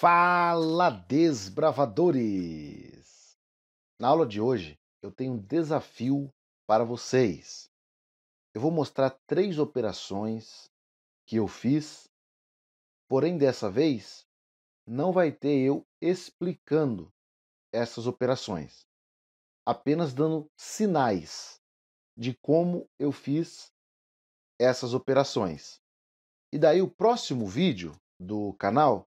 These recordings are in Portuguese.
Fala desbravadores! Na aula de hoje eu tenho um desafio para vocês. Eu vou mostrar três operações que eu fiz, porém dessa vez não vai ter eu explicando essas operações, apenas dando sinais de como eu fiz essas operações. E daí o próximo vídeo do canal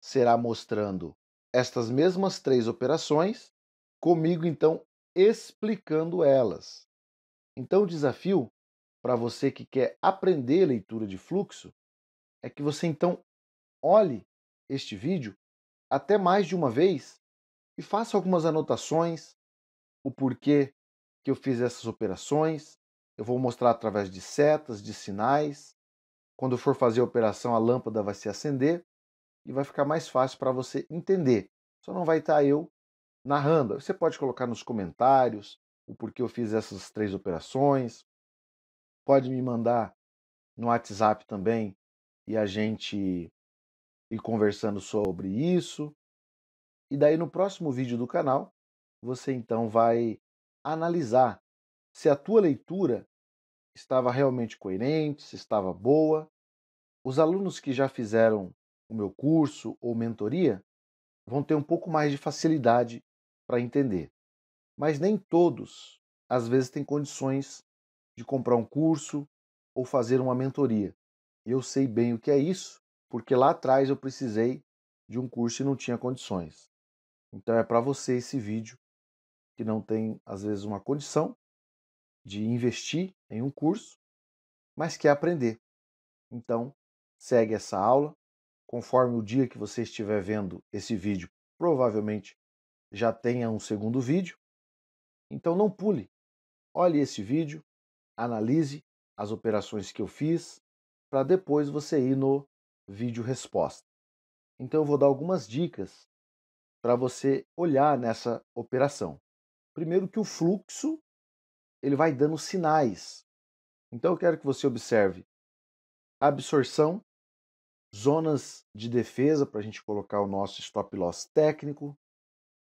será mostrando estas mesmas três operações, comigo então explicando elas. Então, o desafio para você que quer aprender leitura de fluxo é que você então olhe este vídeo até mais de uma vez e faça algumas anotações, o porquê que eu fiz essas operações. Eu vou mostrar através de setas, de sinais. Quando for fazer a operação, a lâmpada vai se acender e vai ficar mais fácil para você entender. Só não vai estar tá eu narrando. Você pode colocar nos comentários o porquê eu fiz essas três operações. Pode me mandar no WhatsApp também e a gente ir conversando sobre isso. E daí no próximo vídeo do canal, você então vai analisar se a tua leitura estava realmente coerente, se estava boa. Os alunos que já fizeram o meu curso ou mentoria vão ter um pouco mais de facilidade para entender. Mas nem todos, às vezes, têm condições de comprar um curso ou fazer uma mentoria. eu sei bem o que é isso, porque lá atrás eu precisei de um curso e não tinha condições. Então é para você esse vídeo que não tem às vezes uma condição de investir em um curso, mas quer aprender. Então, segue essa aula conforme o dia que você estiver vendo esse vídeo, provavelmente já tenha um segundo vídeo. Então não pule. Olhe esse vídeo, analise as operações que eu fiz, para depois você ir no vídeo resposta. Então eu vou dar algumas dicas para você olhar nessa operação. Primeiro que o fluxo ele vai dando sinais. Então eu quero que você observe absorção, zonas de defesa para a gente colocar o nosso stop loss técnico.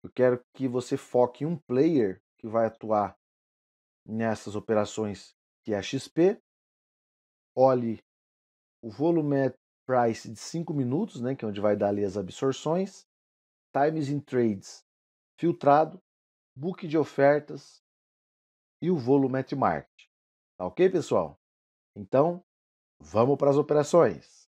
Eu quero que você foque em um player que vai atuar nessas operações que é a XP. Olhe o volume é price de 5 minutos, né, que é onde vai dar ali as absorções, times in trades filtrado, book de ofertas e o volume market. Tá ok, pessoal? Então, vamos para as operações.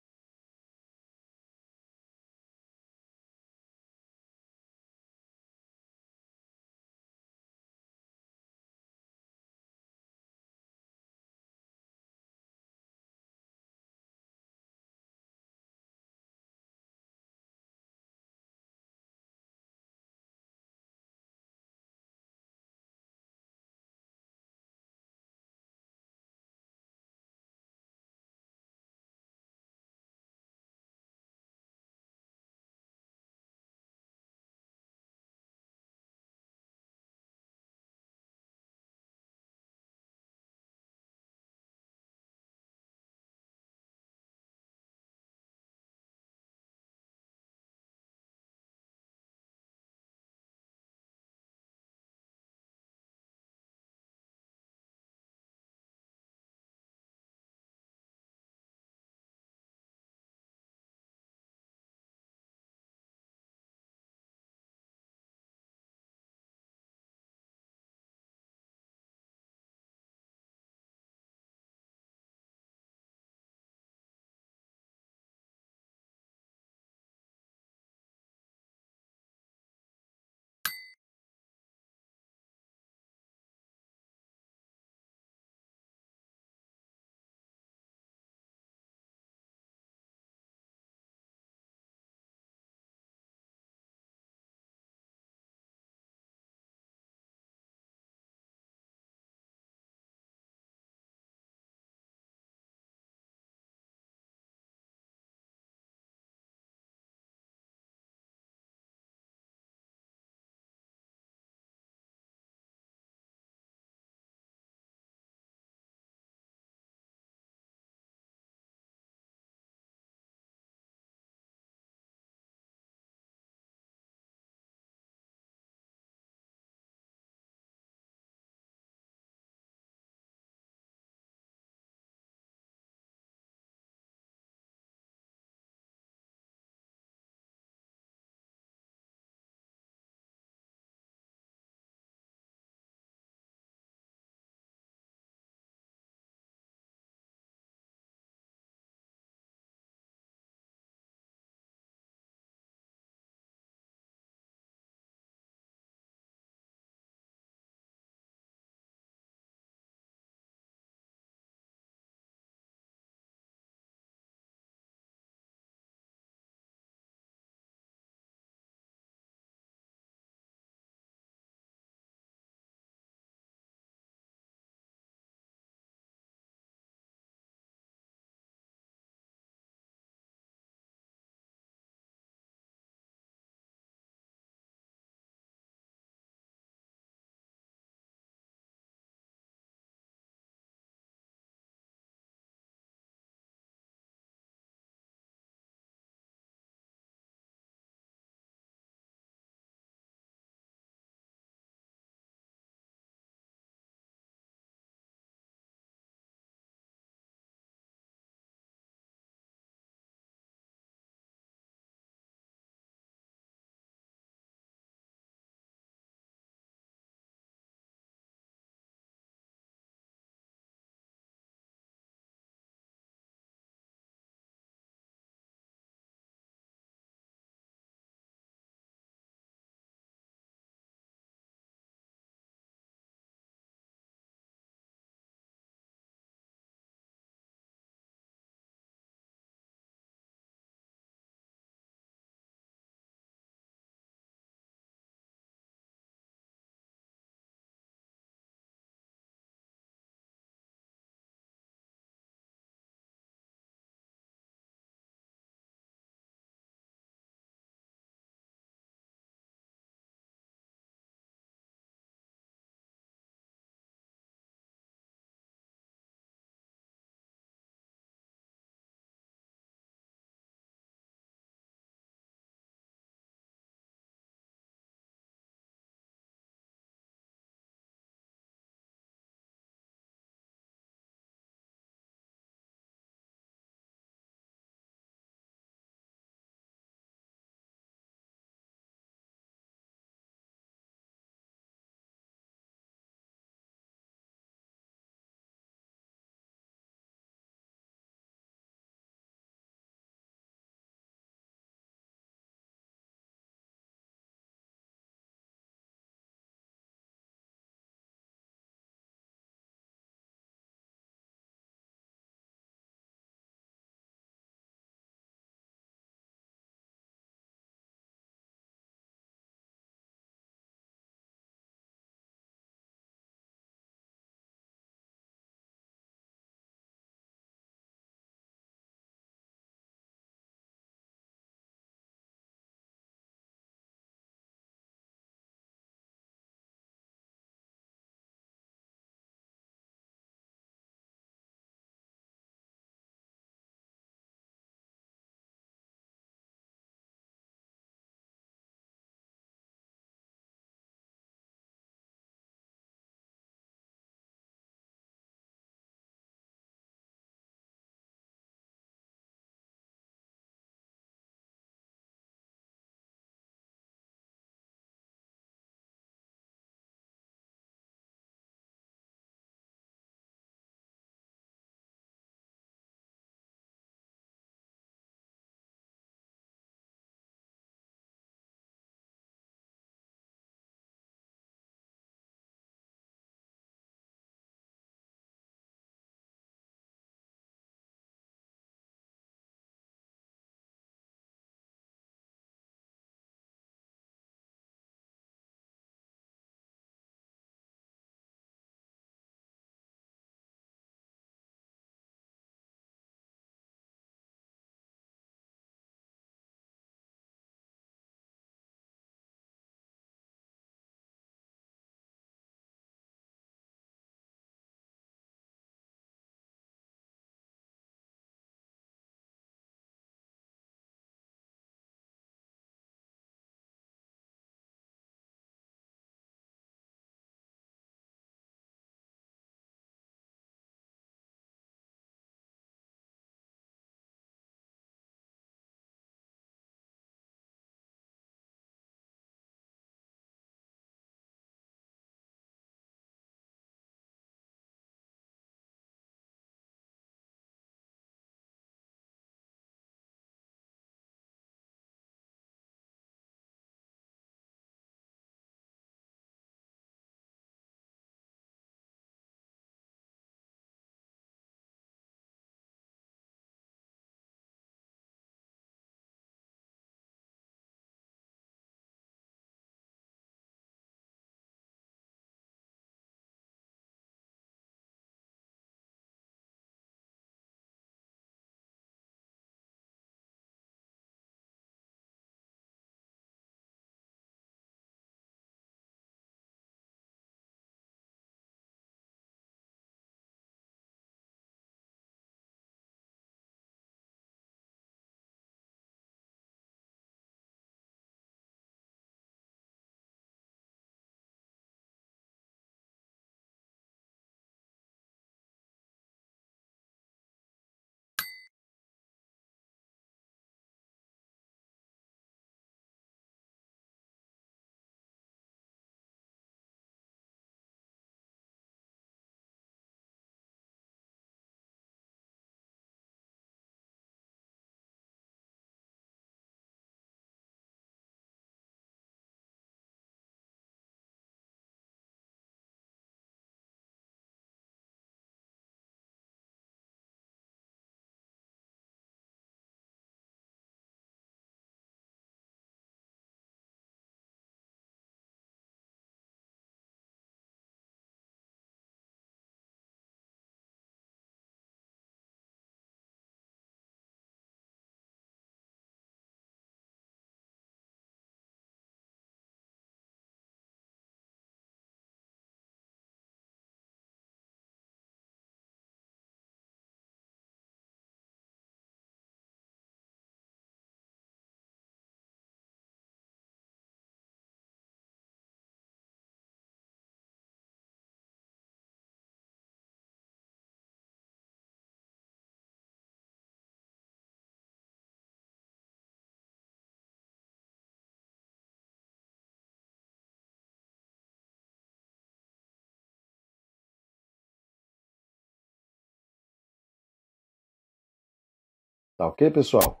Tá ok, pessoal?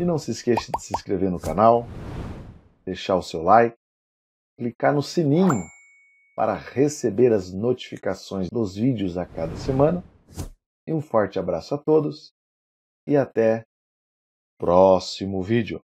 E não se esqueça de se inscrever no canal, deixar o seu like, clicar no sininho para receber as notificações dos vídeos a cada semana. E um forte abraço a todos e até próximo vídeo.